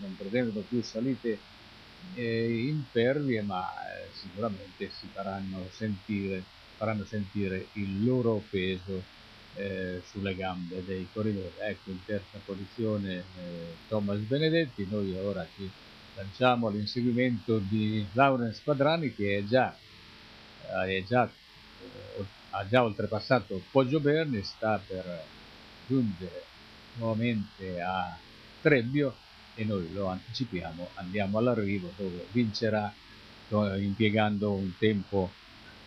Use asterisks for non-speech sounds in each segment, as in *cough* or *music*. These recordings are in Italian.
non prevedono più salite eh, impervie, ma eh, sicuramente si faranno sentire, faranno sentire il loro peso eh, sulle gambe dei corridori. Ecco in terza posizione eh, Thomas Benedetti, noi ora ci lanciamo all'inseguimento di Laurens Padrani che è già, eh, è già eh, ha già oltrepassato Poggio Berni, sta per giungere nuovamente a Trebbio e noi lo anticipiamo, andiamo all'arrivo dove vincerà eh, impiegando un tempo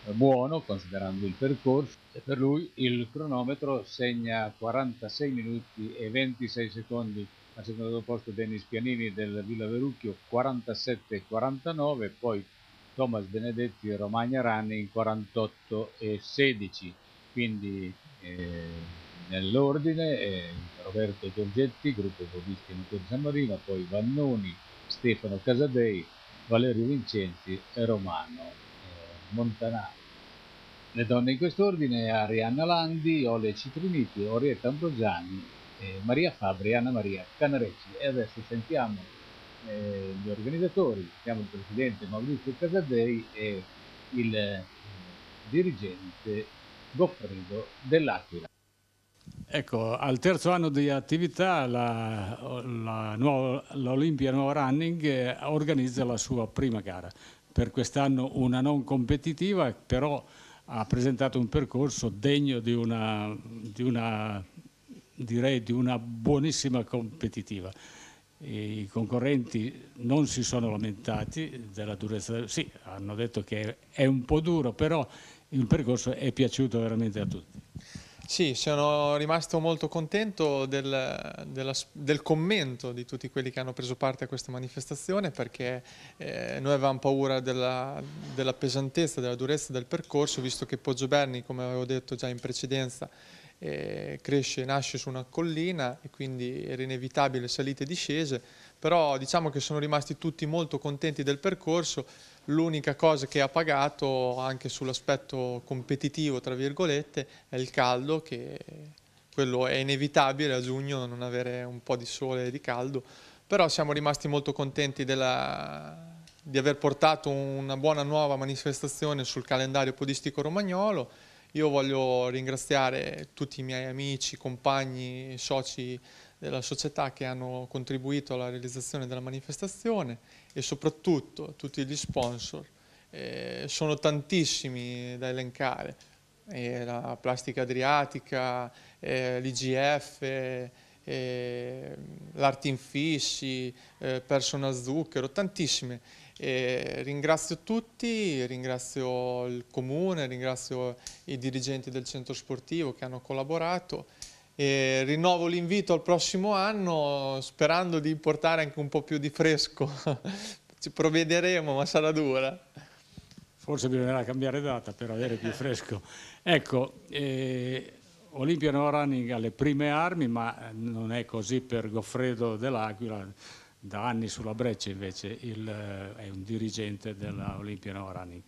eh, buono considerando il percorso e per lui il cronometro segna 46 minuti e 26 secondi al secondo posto Denis Pianini del Villa Verucchio 47 e 49 poi Thomas Benedetti Romagna Rani in 48 e 16 quindi eh, nell'ordine eh, Roberto Giorgetti, gruppo Bodisti Nicola San Marino, poi Vannoni, Stefano Casadei, Valerio Vincenzi e Romano eh, Le donne in quest'ordine Arianna Landi, Ole Citriniti, Orietta Ambrogiani, eh, Maria Fabri, e Anna Maria Canarecci. E adesso sentiamo eh, gli organizzatori, sentiamo il presidente Maurizio Casadei e il dirigente Goffredo dell'Aquila. Ecco, al terzo anno di attività l'Olimpia Nuova Running eh, organizza la sua prima gara. Per quest'anno una non competitiva, però ha presentato un percorso degno di una, di una, di una buonissima competitiva. I concorrenti non si sono lamentati della durezza, sì, hanno detto che è un po' duro, però il percorso è piaciuto veramente a tutti. Sì, sono rimasto molto contento del, della, del, commento di tutti quelli che hanno preso parte a questa manifestazione perché eh, noi avevamo paura della, della, pesantezza, della durezza del percorso visto che Poggio Berni, come avevo detto già in precedenza, eh, cresce e nasce su una collina e quindi era inevitabile salite e discese però diciamo che sono rimasti tutti molto contenti del percorso, l'unica cosa che ha pagato anche sull'aspetto competitivo, tra virgolette, è il caldo, che quello è inevitabile a giugno non avere un po' di sole e di caldo, però siamo rimasti molto contenti della, di aver portato una buona nuova manifestazione sul calendario podistico romagnolo. Io voglio ringraziare tutti i miei amici, compagni, soci della società che hanno contribuito alla realizzazione della manifestazione e soprattutto tutti gli sponsor. Eh, sono tantissimi da elencare, eh, la Plastica Adriatica, eh, l'IGF, eh, l'Arte Infissi, eh, Persona Zucchero, tantissime. Eh, ringrazio tutti, ringrazio il comune, ringrazio i dirigenti del centro sportivo che hanno collaborato e rinnovo l'invito al prossimo anno sperando di portare anche un po' più di fresco. *laughs* Ci provvederemo, ma sarà dura. Forse bisognerà cambiare data per avere più fresco. ecco, eh, Olimpia Running ha le prime armi, ma non è così per Goffredo dell'Aquila, da anni sulla breccia invece il, eh, è un dirigente della Olimpia No Running.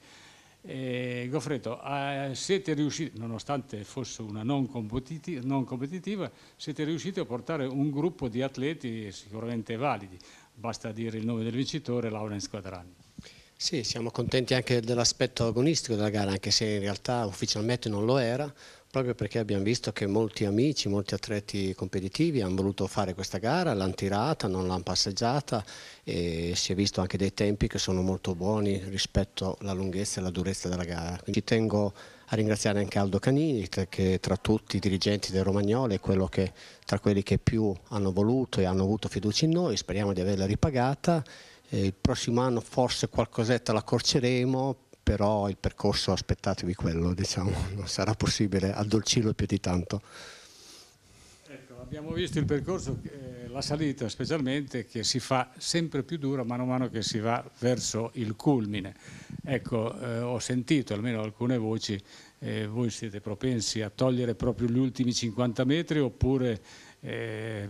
Eh, Goffredo, eh, siete riusciti, nonostante fosse una non, competitiva, non competitiva siete riusciti a portare un gruppo di atleti sicuramente validi. Basta dire il nome del vincitore, Lawrence Quadrani. Sì, siamo contenti anche dell'aspetto agonistico della gara, anche se in realtà ufficialmente non lo era, proprio perché abbiamo visto che molti amici, molti atleti competitivi hanno voluto fare questa gara, l'hanno tirata, non l'hanno passeggiata e si è visto anche dei tempi che sono molto buoni rispetto alla lunghezza e alla durezza della gara. Quindi tengo a ringraziare anche Aldo Canini che tra tutti i dirigenti del Romagnolo è quello che tra quelli che più hanno voluto e hanno avuto fiducia in noi, speriamo di averla ripagata eh, il prossimo anno forse qualcosetta la corceremo, però il percorso aspettatevi quello, diciamo, *laughs* non sarà possibile addolcirlo più di tanto. Ecco, abbiamo visto il percorso, eh, la salita specialmente, che si fa sempre più dura mano a mano che si va verso il culmine. Ecco, eh, ho sentito almeno alcune voci, eh, voi siete propensi a togliere proprio gli ultimi 50 metri oppure eh,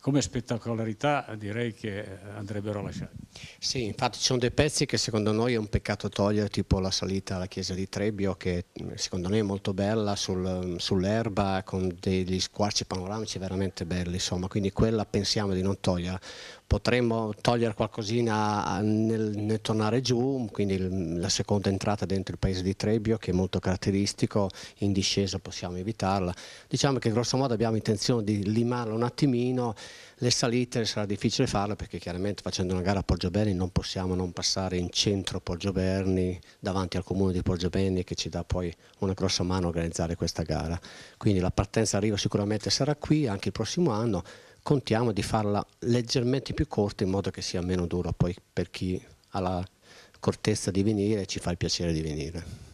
come spettacolarità direi che eh, andrebbero lasciati. Sì, infatti ci sono dei pezzi che secondo noi è un peccato togliere, tipo la salita alla chiesa di Trebbio, che mm, secondo me è molto bella sul, mm, sull'erba, con degli squarci panoramici veramente belli, insomma, quindi quella pensiamo di non togliere. Potremmo togliere qualcosina ah, nel, nel tornare giù, quindi la seconda entrata dentro il paese di Trebbio, che è molto caratteristico, in discesa possiamo evitarla. Diciamo che grosso modo abbiamo intenzione di limarla un attimino le salite sarà difficile farle perché chiaramente facendo una gara a Poggioberni non possiamo non passare in centro Poggioberni davanti al comune di Poggioberni che ci dà poi una grossa mano a organizzare questa gara. Quindi la partenza arriva sicuramente sarà qui anche il prossimo anno. Contiamo di farla leggermente più corta in modo che sia meno dura poi per chi ha la cortezza di venire e ci fa il piacere di venire.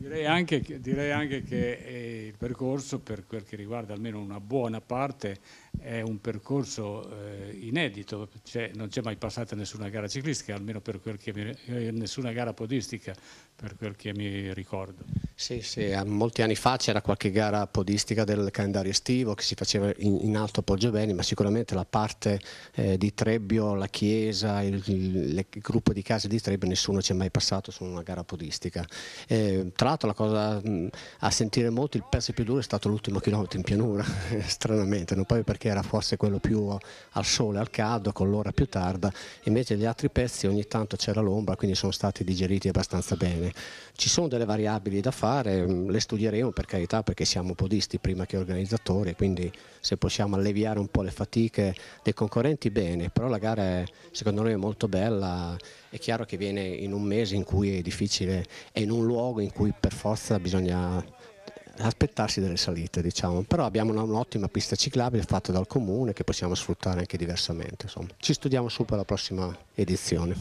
Direi anche, che, direi anche che eh, il percorso, per quel che riguarda almeno una buona parte, è un percorso eh, inedito, cioè, non c'è mai passata nessuna gara ciclistica, almeno per quel che mi, eh, nessuna gara podistica, per quel che mi ricordo. Sì, sì, molti anni fa c'era qualche gara podistica del calendario estivo che si faceva in, in alto Poggiobeni, ma sicuramente la parte eh, di Trebbio, la chiesa, il, il, il, gruppo di case di Trebbio, nessuno ci è mai passato su una gara podistica. Eh, tra l'altro la cosa mm, a sentire molto il pezzo più duro è stato l'ultimo chilometro in pianura, *laughs* stranamente, non proprio perché era forse quello più al sole, al caldo, con l'ora più tarda, invece gli altri pezzi ogni tanto c'era l'ombra, quindi sono stati digeriti abbastanza bene. Ci sono delle variabili da fare, mm, le studieremo per carità perché siamo podisti prima che organizzatori, quindi se possiamo alleviare un po' le fatiche dei concorrenti bene, però la gara è, secondo noi è molto bella, è chiaro che viene in un mese in cui è difficile, e in un luogo in cui per forza bisogna aspettarsi delle salite, diciamo. però abbiamo un'ottima pista ciclabile fatta dal comune che possiamo sfruttare anche diversamente. Insomma. Ci studiamo su per la prossima edizione,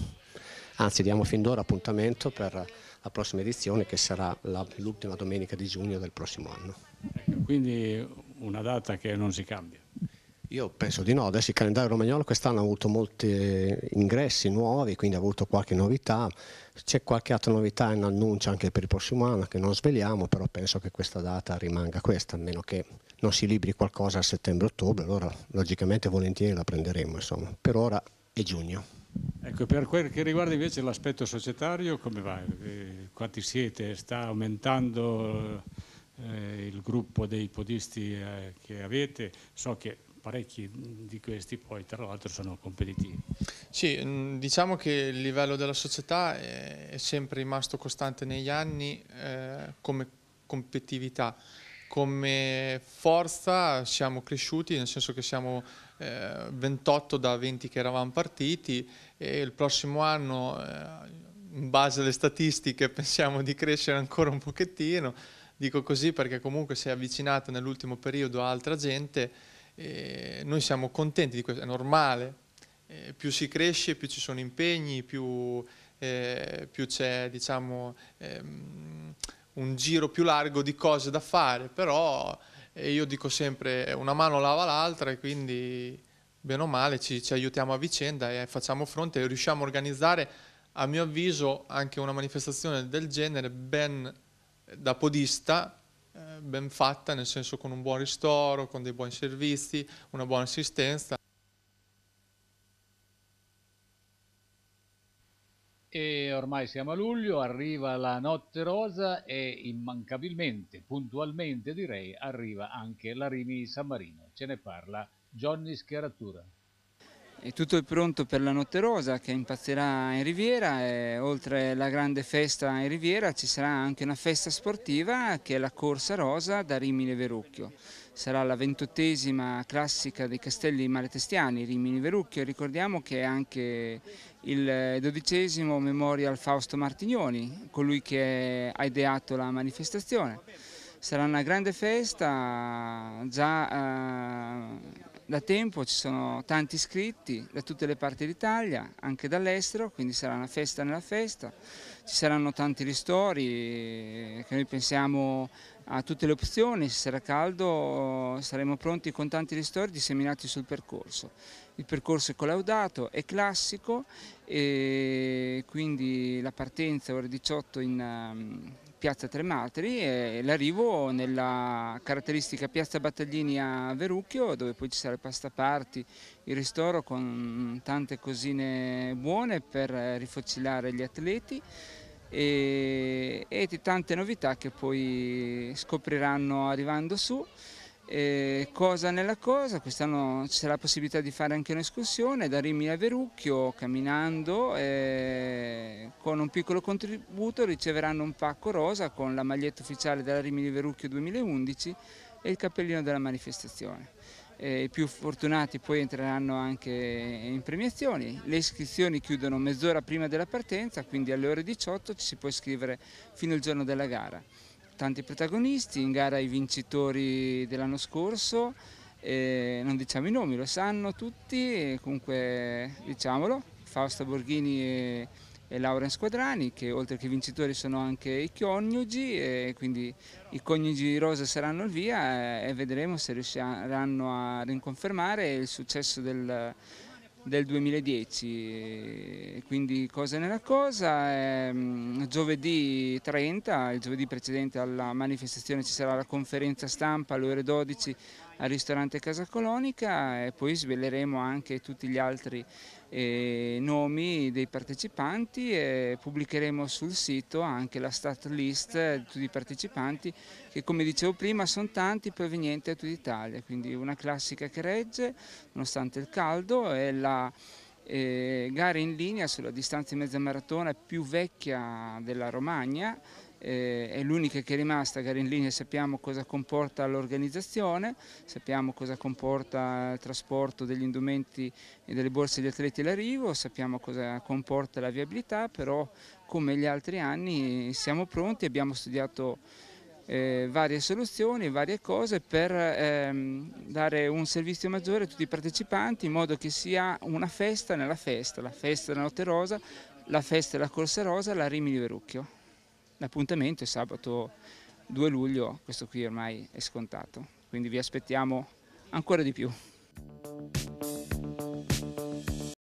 anzi diamo fin d'ora appuntamento per la prossima edizione che sarà l'ultima domenica di giugno del prossimo anno. Ecco, quindi una data che non si cambia. Io penso di no, adesso il calendario romagnolo quest'anno ha avuto molti ingressi nuovi, quindi ha avuto qualche novità, c'è qualche altra novità in annuncio anche per il prossimo anno che non sveliamo, però penso che questa data rimanga questa, a meno che non si libri qualcosa a settembre-ottobre, allora logicamente volentieri la prenderemo, insomma. per ora è giugno. Ecco, per quel che riguarda invece l'aspetto societario, come va? Eh, quanti siete? Sta aumentando eh, il gruppo dei podisti eh, che avete? So che parecchi di questi poi tra l'altro sono competitivi. Sì, mm, diciamo che il livello della società è sempre rimasto costante negli anni eh, come competitività, come forza siamo cresciuti, nel senso che siamo eh, 28 da 20 che eravamo partiti e il prossimo anno eh, in base alle statistiche *laughs* pensiamo di crescere ancora un pochettino, dico così perché comunque si è avvicinata nell'ultimo periodo a altra gente eh, noi siamo contenti di questo, è normale, eh, più si cresce, più ci sono impegni, più, eh, più c'è diciamo, ehm, un giro più largo di cose da fare, però eh, io dico sempre una mano lava l'altra e quindi bene o male ci, ci aiutiamo a vicenda e facciamo fronte e riusciamo a organizzare a mio avviso anche una manifestazione del genere ben eh, da podista eh, ben fatta, nel senso con un buon ristoro, con dei buoni servizi, una buona assistenza. E ormai siamo a luglio, arriva la notte rosa e immancabilmente, puntualmente direi, arriva anche la Rimini San Marino. Ce ne parla Johnny Scheratura. E tutto è pronto per la Notte Rosa che impazzirà in Riviera e oltre alla grande festa in Riviera ci sarà anche una festa sportiva che è la Corsa Rosa da Rimini Verucchio. Sarà la ventottesima classica dei castelli malatestiani Rimini Verucchio, ricordiamo che è anche il dodicesimo Memorial Fausto Martignoni, colui che ha ideato la manifestazione sarà una grande festa, già eh, da tempo ci sono tanti iscritti da tutte le parti d'Italia, anche dall'estero, quindi sarà una festa nella festa. Ci saranno tanti ristori eh, che noi pensiamo ha tutte le opzioni, se sarà caldo saremo pronti con tanti ristori disseminati sul percorso. Il percorso è collaudato, è classico e quindi la partenza ore 18 in ehm, piazza Trematri e l'arrivo nella caratteristica piazza Battaglini a Verucchio dove poi ci sarà il pasta party, il ristoro con tante cosine buone per rifocillare gli atleti e, e di tante novità che poi scopriranno arrivando su. E cosa nella cosa, quest'anno c'è la possibilità di fare anche un'escursione da Rimini a Verucchio camminando e con un piccolo contributo riceveranno un pacco rosa con la maglietta ufficiale della Rimini Verucchio 2011 e il cappellino della manifestazione eh, i più fortunati poi entreranno anche in premiazioni. Le iscrizioni chiudono mezz'ora prima della partenza, quindi alle ore 18 ci si può iscrivere fino al giorno della gara. Tanti protagonisti, in gara i vincitori dell'anno scorso, eh, non diciamo i nomi, lo sanno tutti, eh, comunque diciamolo, Fausta Borghini e e Laurence Quadrani, che oltre che vincitori sono anche i coniugi, e quindi i coniugi Rosa saranno il via eh, e vedremo se riusciranno a rinconfermare il successo del del 2010, quindi cosa nella cosa, ehm, giovedì 30, il giovedì precedente alla manifestazione ci sarà la conferenza stampa alle ore 12 al ristorante Casa Colonica e poi sveleremo anche tutti gli altri eh, nomi dei partecipanti e pubblicheremo sul sito anche la stat list di tutti i partecipanti che come dicevo prima sono tanti provenienti da tutta Italia, quindi una classica che regge nonostante il caldo è la eh, gara in linea sulla distanza di mezza maratona più vecchia della Romagna, eh, è l'unica che è rimasta, gara in linea sappiamo cosa comporta l'organizzazione, sappiamo cosa comporta il trasporto degli indumenti e delle borse degli atleti all'arrivo, sappiamo cosa comporta la viabilità, però come gli altri anni siamo pronti, abbiamo studiato eh, varie soluzioni, varie cose per ehm, dare un servizio maggiore a tutti i partecipanti in modo che sia una festa nella festa, la festa della Notte Rosa, la festa della Corsa Rosa, la Rimini Verucchio. L'appuntamento è sabato 2 luglio, questo qui ormai è scontato, quindi vi aspettiamo ancora di più.